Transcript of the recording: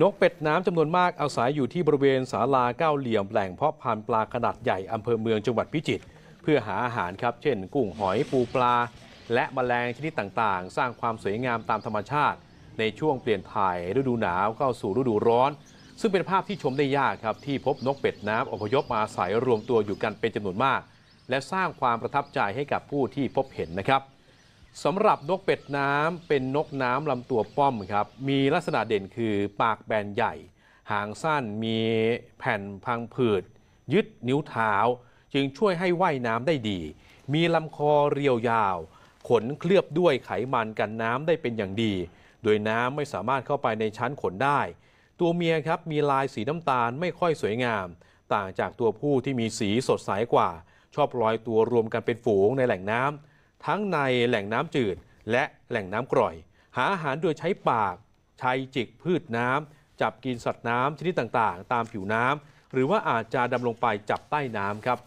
นกเป็ดน้ำจำนวนมากอาศัยอยู่ที่บริเวณศาลาเก้าเหลี่ยมแหล่งเพาะพันธุ์ปลาขนาดใหญ่อำเภอเมืองจังหวัดพิจิตรเพื่อหาอาหารครับ เช่นกุ้งหอยปูปลา และมแมลงชนิดต่างๆ สร้างความสวยงามตามธรรมชาติ ในช่วงเปลี่ยนถ่ายฤดูหนาวเข้าสู่ฤดูร้อน ซึ่งเป็นภาพที่ชมได้ยากครับที่พบนกเป็ดน้ำอพยพมาอาศัยรวมตัวอยู่กันเป็นจำนวนมาก และสร้างความประทับใจให้กับผู้ที่พบเห็นนะครับสำหรับนกเป็ดน้ำเป็นนกน้ำลำตัวป้อม ครับ มีลักษณะเด่นคือปากแบนใหญ่ หางสั้นมีแผ่นพังผืด ยึดนิ้วเท้า จึงช่วยให้ว่ายน้ำได้ดี มีลำคอเรียวยาว ขนเคลือบด้วยไขมัน กันน้ำได้เป็นอย่างดี โดยน้ำไม่สามารถเข้าไปในชั้นขนได้ ตัวเมียครับ มีลายสีน้ำตาลไม่ค่อยสวยงาม ต่างจากตัวผู้ที่มีสีสดใสกว่า ชอบลอยตัวรวมกันเป็นฝูงในแหล่งน้ำทั้งในแหล่งน้ำจืดและแหล่งน้ำกร่อย หาอาหารโดยใช้ปากใช้จิกพืชน้ำจับกินสัตว์น้ำชนิดต่างๆ ตามผิวน้ำหรือว่าอาจจะดำลงไปจับใต้น้ำครับ